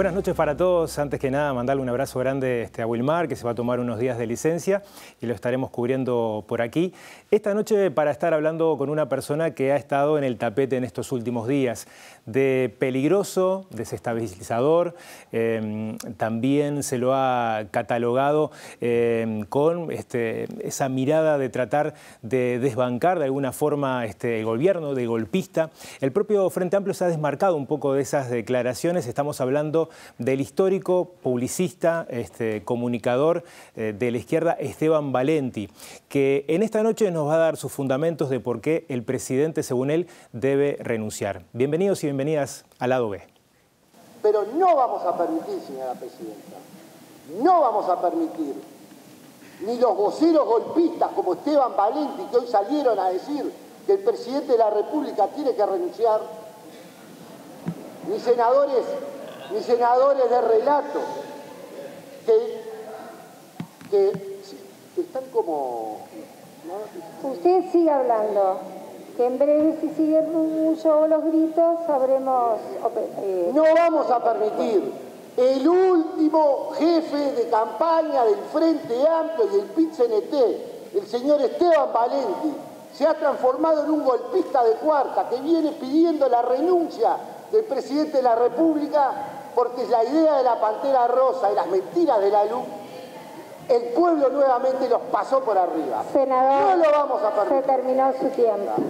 Buenas noches para todos. Antes que nada, mandarle un abrazo grande este, a Wilmar, que se va a tomar unos días de licencia y lo estaremos cubriendo por aquí. Esta noche para estar hablando con una persona que ha estado en el tapete en estos últimos días, de peligroso, desestabilizador, em, también se lo ha catalogado em, con este, esa mirada de tratar de desbancar de alguna forma este, el gobierno, de golpista. El propio Frente Amplio se ha desmarcado un poco de esas declaraciones, estamos hablando del histórico publicista, este, comunicador eh, de la izquierda Esteban Valenti, que en esta noche nos va a dar sus fundamentos de por qué el presidente, según él, debe renunciar. Bienvenidos y bienvenidas al lado B. Pero no vamos a permitir, señora presidenta, no vamos a permitir ni los voceros golpistas como Esteban Valenti, que hoy salieron a decir que el presidente de la República tiene que renunciar, ni senadores senadores de relato, que, que, están como... Usted sigue hablando, que en breve si siguen mucho los gritos sabremos... Eh, no vamos a permitir el último jefe de campaña del Frente Amplio y del PIT-CNT, el señor Esteban Valenti, se ha transformado en un golpista de cuarta que viene pidiendo la renuncia del presidente de la República porque la idea de la pantera rosa y las mentiras de la luz, el pueblo nuevamente los pasó por arriba. Senador, lo vamos a Se terminó su tiempo.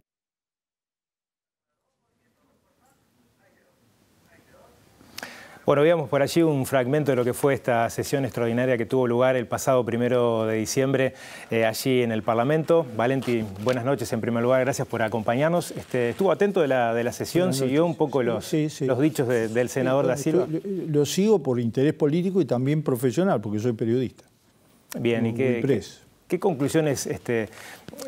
Bueno, veíamos por allí un fragmento de lo que fue esta sesión extraordinaria que tuvo lugar el pasado primero de diciembre eh, allí en el Parlamento. Valenti, buenas noches en primer lugar, gracias por acompañarnos. Este, ¿Estuvo atento de la, sesión? ¿Siguió un poco los, los dichos del senador Da Silva? Lo, sigo por interés político y también profesional, porque soy periodista. Bien, ¿y qué, ¿Qué conclusiones este,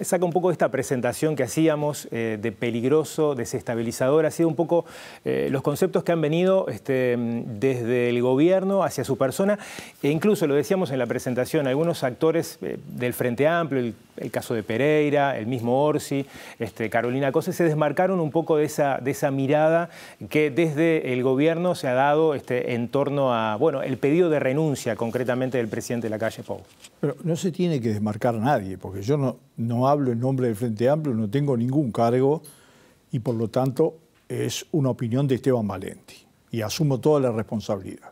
saca un poco de esta presentación que hacíamos eh, de peligroso, desestabilizador? Ha sido un poco eh, los conceptos que han venido este, desde el gobierno hacia su persona e incluso, lo decíamos en la presentación, algunos actores eh, del Frente Amplio, el el caso de Pereira, el mismo Orsi, este, Carolina Cose, se desmarcaron un poco de esa, mirada que desde el gobierno se ha dado este, en torno a, bueno, el pedido de renuncia concretamente del presidente de la calle Pou. Pero no se tiene que desmarcar nadie, porque yo no, no hablo en nombre del Frente Amplio, no tengo ningún cargo y por lo tanto es una opinión de Esteban Valenti y asumo toda la responsabilidad.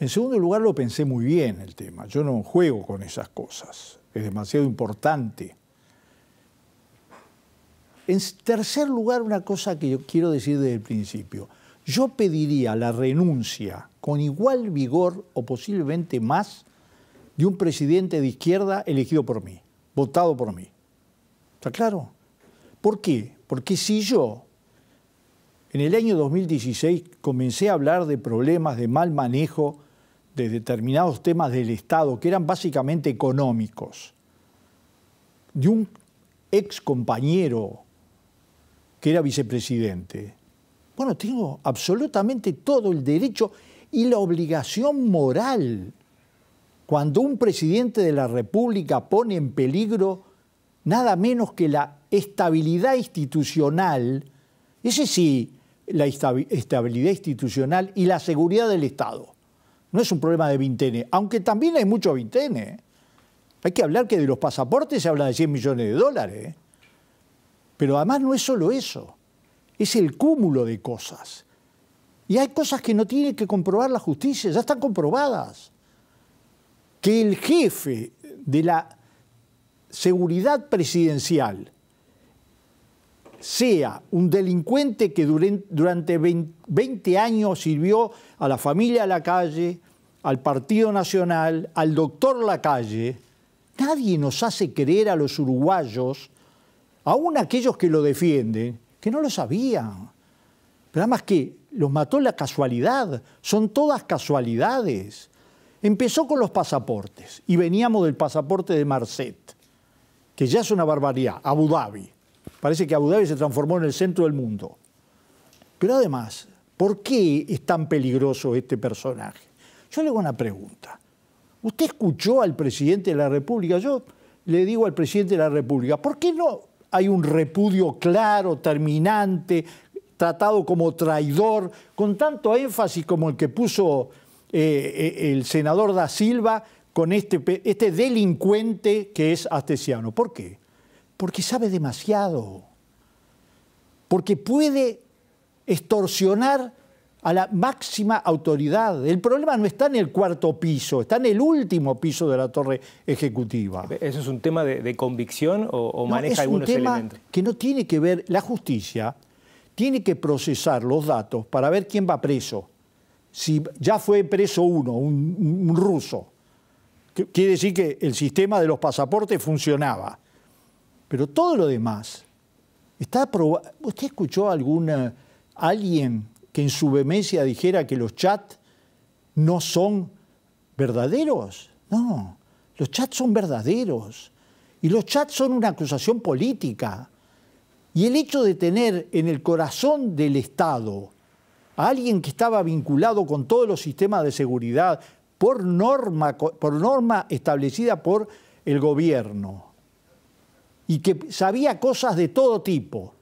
En segundo lugar, lo pensé muy bien el tema. Yo no juego con esas cosas es demasiado importante. En tercer lugar, una cosa que yo quiero decir desde el principio. Yo pediría la renuncia con igual vigor o posiblemente más de un presidente de izquierda elegido por mí, votado por mí. ¿Está claro? ¿Por qué? Porque si yo en el año 2016 comencé a hablar de problemas de mal manejo de determinados temas del Estado, que eran básicamente económicos, de un ex compañero que era vicepresidente, bueno, tengo absolutamente todo el derecho y la obligación moral cuando un presidente de la República pone en peligro nada menos que la estabilidad institucional, ese sí, la estabilidad institucional y la seguridad del Estado. No es un problema de vintene, aunque también hay mucho vintene. Hay que hablar que de los pasaportes se habla de 100 millones de dólares. Pero además no es solo eso, es el cúmulo de cosas. Y hay cosas que no tiene que comprobar la justicia, ya están comprobadas. Que el jefe de la seguridad presidencial sea un delincuente que durante 20 años sirvió a la familia Lacalle, al Partido Nacional, al doctor Lacalle, nadie nos hace creer a los uruguayos, aún aquellos que lo defienden, que no lo sabían. Pero más que los mató la casualidad, son todas casualidades. Empezó con los pasaportes y veníamos del pasaporte de Marcet, que ya es una barbaridad, Abu Dhabi. Parece que Abu Dhabi se transformó en el centro del mundo. Pero además, ¿por qué es tan peligroso este personaje? Yo le hago una pregunta. ¿Usted escuchó al presidente de la República? Yo le digo al presidente de la República, ¿por qué no hay un repudio claro, terminante, tratado como traidor, con tanto énfasis como el que puso eh, eh, el senador da Silva con este, este delincuente que es astesiano? ¿Por qué? Porque sabe demasiado, porque puede extorsionar a la máxima autoridad. El problema no está en el cuarto piso, está en el último piso de la torre ejecutiva. ¿Eso es un tema de, convicción o, maneja es algunos tema Que no tiene que ver, la justicia tiene que procesar los datos para ver quién va preso. Si ya fue preso uno, un ruso, quiere decir que el sistema de los pasaportes funcionaba. Pero todo lo demás está aprobado. ¿Usted escuchó a alguien que en su vehemencia dijera que los chats no son verdaderos? No, los chats son verdaderos. Y los chats son una acusación política. Y el hecho de tener en el corazón del Estado a alguien que estaba vinculado con todos los sistemas de seguridad por norma establecida por el gobierno, y que sabía cosas de todo tipo.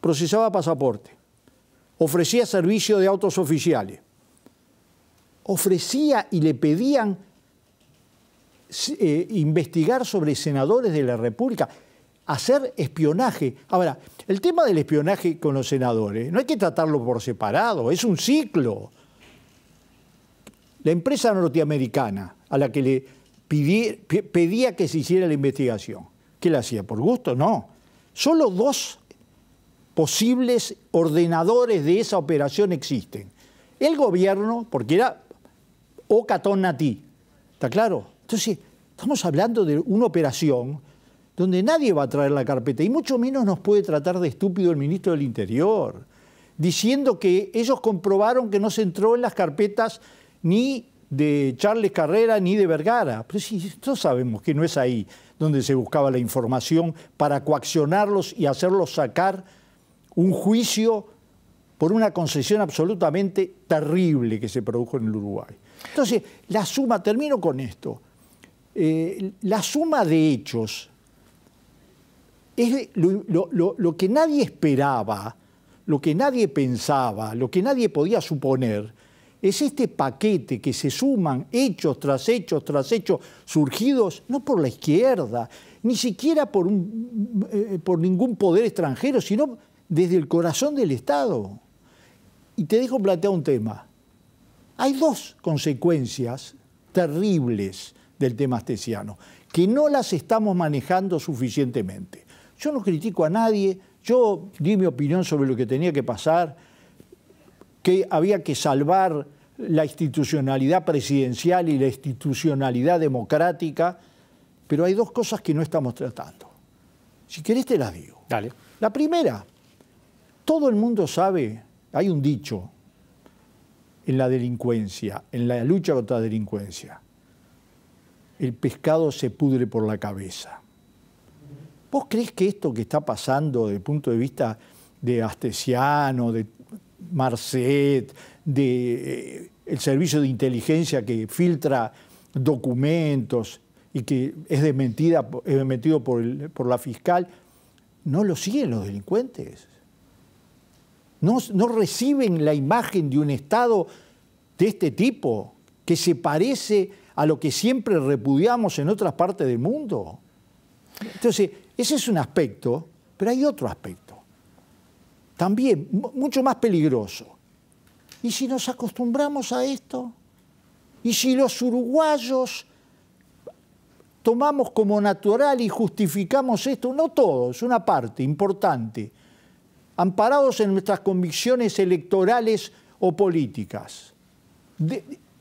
Procesaba pasaporte, ofrecía servicio de autos oficiales, ofrecía y le pedían eh, investigar sobre senadores de la República, hacer espionaje. Ahora, el tema del espionaje con los senadores no hay que tratarlo por separado, es un ciclo. La empresa norteamericana a la que le pedía que se hiciera la investigación. ¿Qué le hacía? ¿Por gusto? No. Solo dos posibles ordenadores de esa operación existen. El gobierno, porque era Ocatón Nati, ¿está claro? Entonces, estamos hablando de una operación donde nadie va a traer la carpeta y mucho menos nos puede tratar de estúpido el ministro del Interior, diciendo que ellos comprobaron que no se entró en las carpetas ni de Charles Carrera ni de Vergara. Pero todos sabemos que no es ahí donde se buscaba la información para coaccionarlos y hacerlos sacar un juicio por una concesión absolutamente terrible que se produjo en el Uruguay. Entonces, la suma, termino con esto, eh, la suma de hechos es lo que nadie esperaba, lo que nadie pensaba, lo que nadie podía suponer, es este paquete que se suman hechos tras hechos tras hechos surgidos no por la izquierda, ni siquiera por, un, eh, por ningún poder extranjero, sino desde el corazón del Estado. Y te dejo plantear un tema. Hay dos consecuencias terribles del tema astesiano, que no las estamos manejando suficientemente. Yo no critico a nadie, yo di mi opinión sobre lo que tenía que pasar, que había que salvar la institucionalidad presidencial y la institucionalidad democrática, pero hay dos cosas que no estamos tratando. Si querés te las digo. Dale. La primera, todo el mundo sabe, hay un dicho en la delincuencia, en la lucha contra la delincuencia, el pescado se pudre por la cabeza. ¿Vos crees que esto que está pasando desde el punto de vista de Astesiano, de Marcet, de eh, el servicio de inteligencia que filtra documentos y que es desmentida, es desmentido por, la fiscal, no lo siguen los delincuentes. No, no, reciben la imagen de un Estado de este tipo, que se parece a lo que siempre repudiamos en otras partes del mundo. Entonces, ese es un aspecto, pero hay otro aspecto también mucho más peligroso. ¿Y si nos acostumbramos a esto? ¿Y si los uruguayos tomamos como natural y justificamos esto? No es una parte importante, amparados en nuestras convicciones electorales o políticas.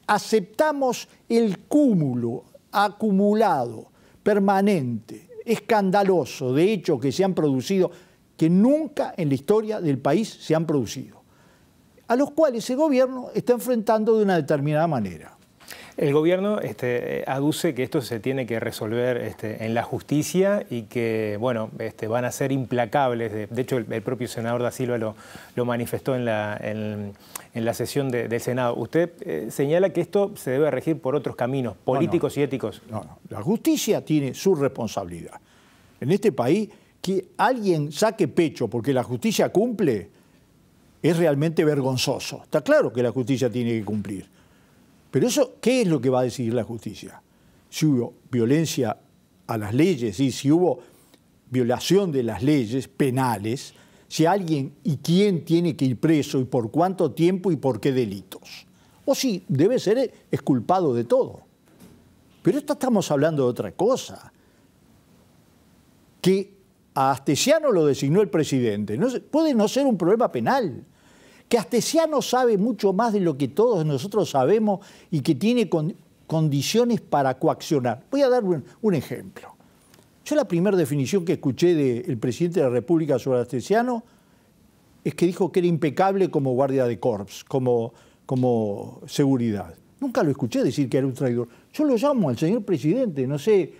aceptamos el cúmulo acumulado, permanente, escandaloso, de hecho, que se han producido que nunca en la historia del país se han producido, a los cuales el gobierno está enfrentando de una determinada manera. El gobierno este, aduce que esto se tiene que resolver este, en la justicia y que, bueno, este, van a ser implacables. De, hecho, el, propio senador da Silva lo, manifestó en la, sesión del Senado. Usted eh, señala que esto se debe regir por otros caminos políticos y éticos. No, no. La justicia tiene su responsabilidad. En este país que alguien saque pecho porque la justicia cumple es realmente vergonzoso. Está claro que la justicia tiene que cumplir. Pero eso, ¿qué es lo que va a decidir la justicia? Si hubo violencia a las leyes y si hubo violación de las leyes penales, si alguien y quién tiene que ir preso y por cuánto tiempo y por qué delitos. O si debe ser exculpado de todo. Pero esto estamos hablando de otra cosa. Que a Astesiano lo designó el presidente. No, puede no ser un problema penal. Que Astesiano sabe mucho más de lo que todos nosotros sabemos y que tiene condiciones para coaccionar. Voy a dar un, ejemplo. Yo la primera definición que escuché del presidente de la República sobre Astesiano es que dijo que era impecable como guardia de corps, como, como seguridad. Nunca lo escuché decir que era un traidor. Yo lo llamo al señor presidente, no sé,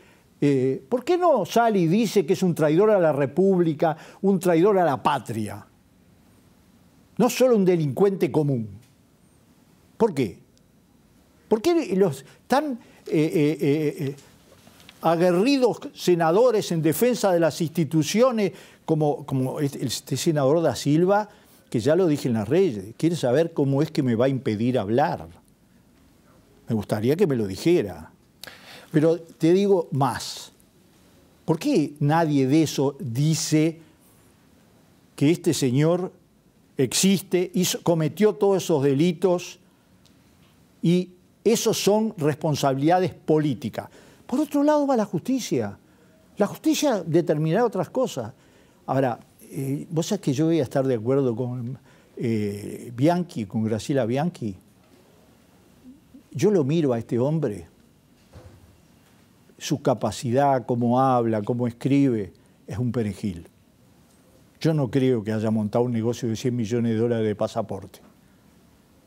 eh, ¿Por qué no sale y dice que es un traidor a la República, un traidor a la patria? No solo un delincuente común. ¿Por qué? ¿Por qué los tan eh, eh, aguerridos senadores en defensa de las instituciones, como, como este, este senador da Silva, que ya lo dije en las reyes quiere saber cómo es que me va a impedir hablar? Me gustaría que me lo dijera. Pero te digo más. ¿Por qué nadie de eso dice que este señor existe, y cometió todos esos delitos y esos son responsabilidades políticas? Por otro lado va la justicia. La justicia determinará otras cosas. Ahora, eh, vos sabés que yo voy a estar de acuerdo con eh, Bianchi, con Graciela Bianchi. Yo lo miro a este hombre su capacidad, cómo habla, cómo escribe, es un perejil. Yo no creo que haya montado un negocio de 100 millones de dólares de pasaporte.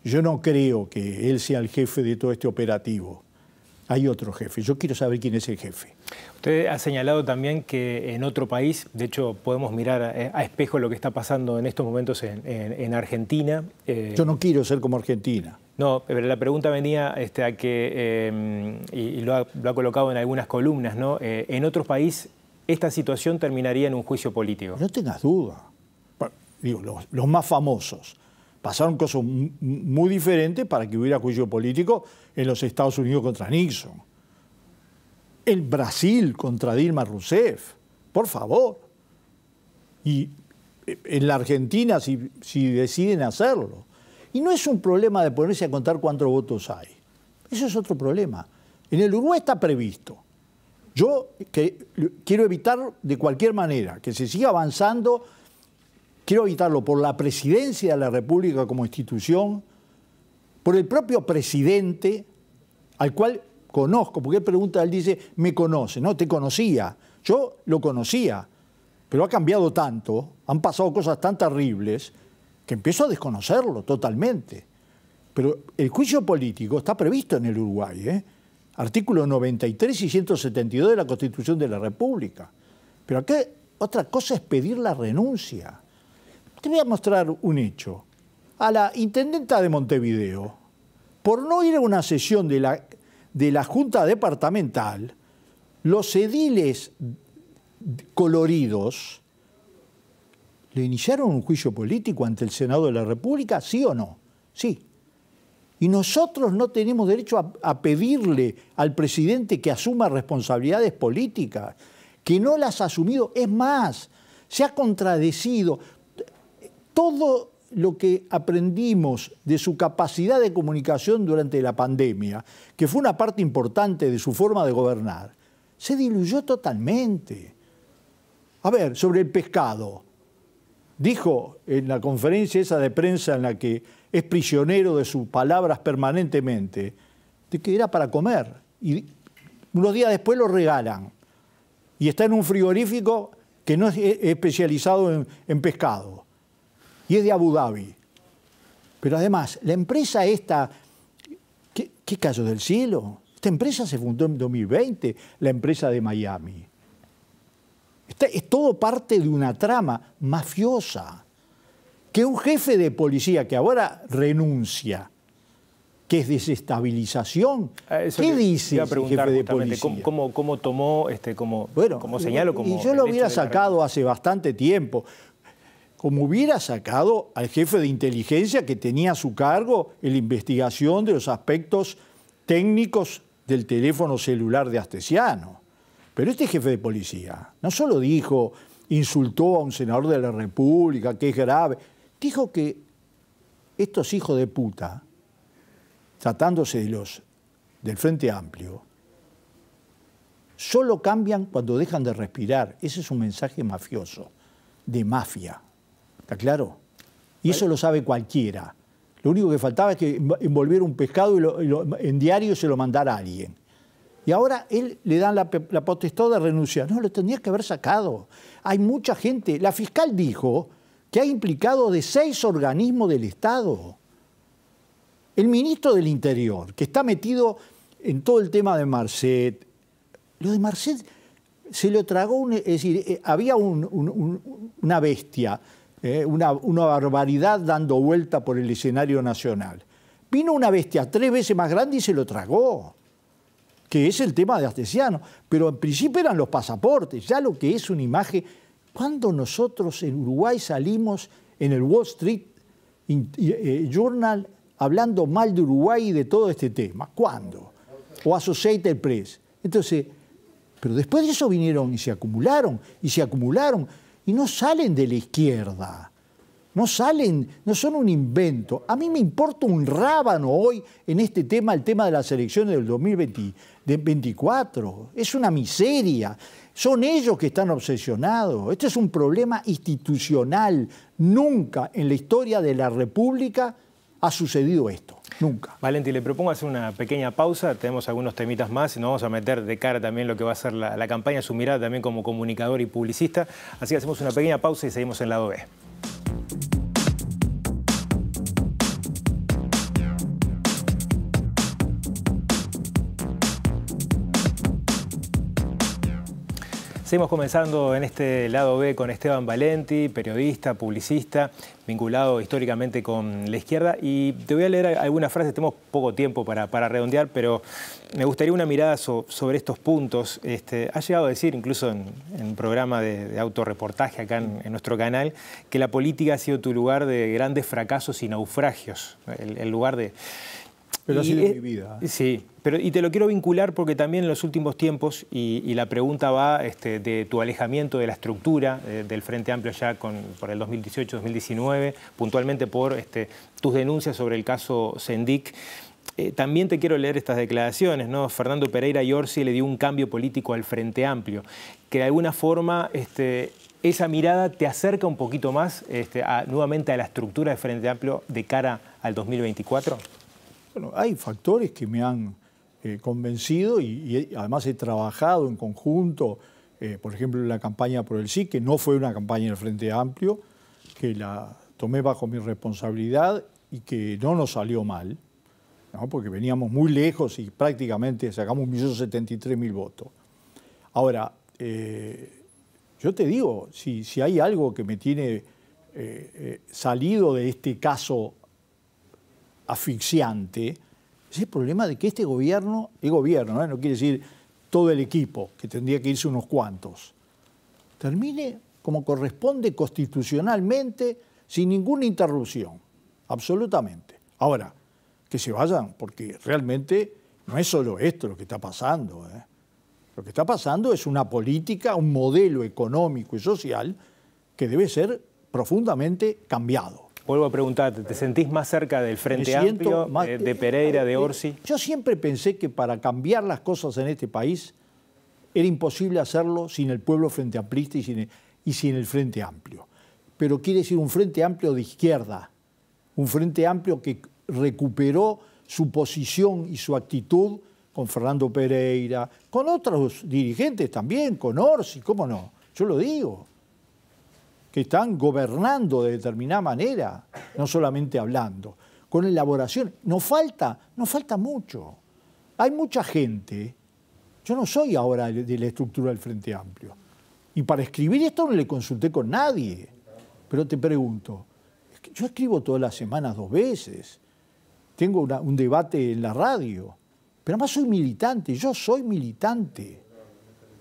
Yo no creo que él sea el jefe de todo este operativo. Hay otro jefe. Yo quiero saber quién es el jefe. Usted ha señalado también que en otro país, de hecho podemos mirar eh, a, espejo lo que está pasando en estos momentos en, Argentina. Eh, Yo no quiero ser como Argentina. No, pero la pregunta venía este, a que, em, y, lo, ha, colocado en algunas columnas, ¿no? Eh, en otros países esta situación terminaría en un juicio político. No tengas duda. Bueno, digo, los, más famosos. Pasaron cosas muy diferentes para que hubiera juicio político en los Estados Unidos contra Nixon. El Brasil contra Dilma Rousseff. Por favor. Y eh, en la Argentina, si, si deciden hacerlo y no es un problema de ponerse a contar cuántos votos hay. Eso es otro problema. En el Uruguay está previsto. Yo quiero evitar de cualquier manera que se siga avanzando, quiero evitarlo por la presidencia de la República como institución, por el propio presidente, al cual conozco, porque él pregunta, él dice, me conoce, no, te conocía, yo lo conocía, pero ha cambiado tanto, han pasado cosas tan terribles, que empiezo a desconocerlo totalmente. Pero el juicio político está previsto en el Uruguay, ¿eh? artículo 93 y 172 de la Constitución de la República. Pero acá otra cosa es pedir la renuncia. Te voy a mostrar un hecho. A la intendenta de Montevideo, por no ir a una sesión de la, de la Junta Departamental, los ediles coloridos ¿Le iniciaron un juicio político ante el Senado de la República? ¿Sí o no? Sí. Y nosotros no tenemos derecho a, a, pedirle al presidente que asuma responsabilidades políticas, que no las ha asumido. Es más, se ha contradecido. Todo lo que aprendimos de su capacidad de comunicación durante la pandemia, que fue una parte importante de su forma de gobernar, se diluyó totalmente. A ver, sobre el pescado dijo en la conferencia esa de prensa en la que es prisionero de sus palabras permanentemente, de que era para comer. Y unos días después lo regalan. Y está en un frigorífico que no es especializado en, pescado. Y es de Abu Dhabi. Pero además, la empresa esta, ¿qué, qué caso del cielo? Esta empresa se fundó en 2020, la empresa de Miami es todo parte de una trama mafiosa. Que un jefe de policía que ahora renuncia, que es desestabilización. Ah, ¿Qué dice jefe de policía? ¿Cómo, tomó, este, como bueno, como señaló Y yo lo hubiera sacado hace bastante tiempo, como hubiera sacado al jefe de inteligencia que tenía a su cargo la investigación de los aspectos técnicos del teléfono celular de Astesiano. Pero este jefe de policía no solo dijo, insultó a un senador de la República, que es grave, dijo que estos hijos de puta, tratándose de los del Frente Amplio, solo cambian cuando dejan de respirar. Ese es un mensaje mafioso, de mafia. ¿Está claro? Y eso lo sabe cualquiera. Lo único que faltaba es que envolviera un pescado y diario y en diario se lo mandara a alguien. Y ahora él le dan la, potestad de renunciar. No, lo tendrías que haber sacado. Hay mucha gente. La fiscal dijo que ha implicado de seis organismos del Estado. El ministro del Interior, que está metido en todo el tema de Marcet. Lo de Marcet se lo tragó, es decir, eh, había una bestia, eh, una, una barbaridad dando vuelta por el escenario nacional. Vino una bestia tres veces más grande y se lo tragó que es el tema de Astesiano. Pero en principio eran los pasaportes, ya lo que es una imagen. ¿Cuándo nosotros en Uruguay salimos en el Wall Street eh, Journal hablando mal de Uruguay y de todo este tema, ¿cuándo? O Associated Press. Entonces, pero después de eso vinieron y se acumularon, y se acumularon, y no salen de la izquierda. No salen, no son un invento. A mí me importa un rábano hoy en este tema, el tema de las elecciones del 2024. Es una miseria. Son ellos que están obsesionados. Este es un problema institucional. Nunca en la historia de la República ha sucedido esto. Nunca. Valenti, le propongo hacer una pequeña pausa. Tenemos algunos temitas más y nos vamos a meter de cara también lo que va a ser la, la campaña, su mirada también como comunicador y publicista. Así que hacemos una pequeña pausa y seguimos en lado B. Seguimos comenzando en este lado B con Esteban Valenti, periodista, publicista, vinculado históricamente con la izquierda. Y te voy a leer algunas frases, tenemos poco tiempo para, redondear, pero me gustaría una mirada sobre estos puntos. Este, ha llegado a decir, incluso en, un programa de, autorreportaje acá en, nuestro canal, que la política ha sido tu lugar de grandes fracasos y naufragios, el lugar de pero así mi vida. ¿eh? Sí, pero, y te lo quiero vincular porque también en los últimos tiempos, y, la pregunta va este, de tu alejamiento de la estructura eh, del Frente Amplio ya por el 2018-2019, puntualmente por este, tus denuncias sobre el caso Sendic. Eh, también te quiero leer estas declaraciones, ¿no? Fernando Pereira y Orsi le dio un cambio político al Frente Amplio, que de alguna forma este, esa mirada te acerca un poquito más nuevamente a la estructura del Frente Amplio de cara al 2024. Bueno, hay factores que me han eh, convencido y, además he trabajado en conjunto, eh, por ejemplo, en la campaña por el sí, que no fue una campaña del Frente Amplio, que la tomé bajo mi responsabilidad y que no nos salió mal, porque veníamos muy lejos y prácticamente sacamos 1.730.000 votos. Ahora, eh, yo te digo, si, si, hay algo que me tiene salido de este caso asfixiante, es el problema de que este gobierno, el gobierno, ¿eh? no quiere decir todo el equipo, que tendría que irse unos cuantos, termine como corresponde constitucionalmente, sin ninguna interrupción, absolutamente. Ahora, que se vayan, porque realmente no es solo esto lo que está pasando. ¿eh? Lo que está pasando es una política, un modelo económico y social que debe ser profundamente cambiado. Vuelvo a preguntarte, ¿te sentís más cerca del Frente Amplio, más... Eh, de, Pereira, de eh, Orsi? Yo siempre pensé que para cambiar las cosas en este país era imposible hacerlo sin el pueblo Frente Amplista y sin el Frente Amplio. Pero quiere decir un Frente Amplio de izquierda, un Frente Amplio que recuperó su posición y su actitud con Fernando Pereira, con otros dirigentes también, con Orsi, cómo no, yo lo digo están gobernando de determinada manera, no solamente hablando, con elaboración. Nos falta, nos falta mucho. Hay mucha gente, yo no soy ahora de la estructura del Frente Amplio, y para escribir esto no le consulté con nadie, pero te pregunto, yo escribo todas las semanas dos veces, tengo un debate en la radio, pero además soy militante, yo soy militante.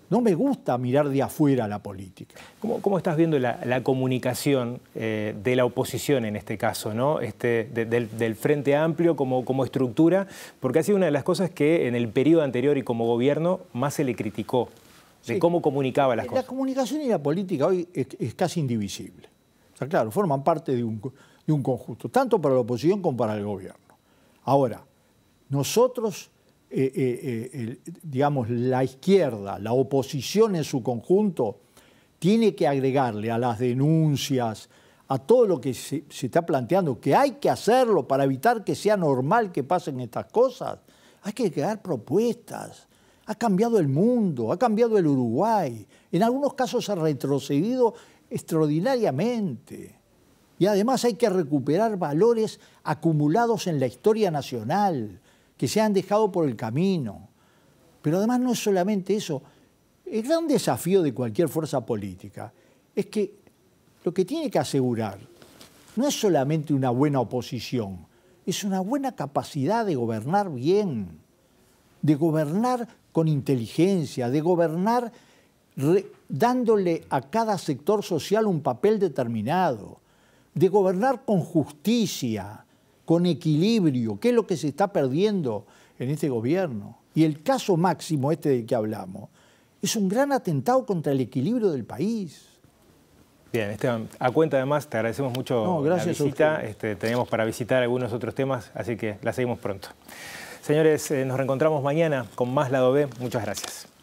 No me gusta mirar de afuera la política. ¿Cómo, estás viendo la, comunicación eh, de la oposición en este caso, ¿no? este, del, Frente Amplio como, estructura? Porque ha sido una de las cosas que en el periodo anterior y como gobierno más se le criticó, de cómo comunicaba las cosas. La comunicación y la política hoy es, casi indivisible. O sea, claro, forman parte de un conjunto, tanto para la oposición como para el gobierno. Ahora, nosotros eh, eh, eh, digamos, la izquierda, la oposición en su conjunto, tiene que agregarle a las denuncias, a todo lo que se, se, está planteando, que hay que hacerlo para evitar que sea normal que pasen estas cosas. Hay que crear propuestas. Ha cambiado el mundo, ha cambiado el Uruguay. En algunos casos ha retrocedido extraordinariamente. Y además hay que recuperar valores acumulados en la historia nacional que se han dejado por el camino. Pero además no es solamente eso. El gran desafío de cualquier fuerza política es que lo que tiene que asegurar no es solamente una buena oposición, es una buena capacidad de gobernar bien, de gobernar con inteligencia, de gobernar dándole a cada sector social un papel determinado, de gobernar con justicia, con equilibrio, qué es lo que se está perdiendo en este gobierno. Y el caso máximo este del que hablamos es un gran atentado contra el equilibrio del país. Bien, Esteban, a cuenta además, te agradecemos mucho no, gracias la visita. Este, tenemos para visitar algunos otros temas, así que la seguimos pronto. Señores, eh, nos reencontramos mañana con más Lado B. Muchas gracias.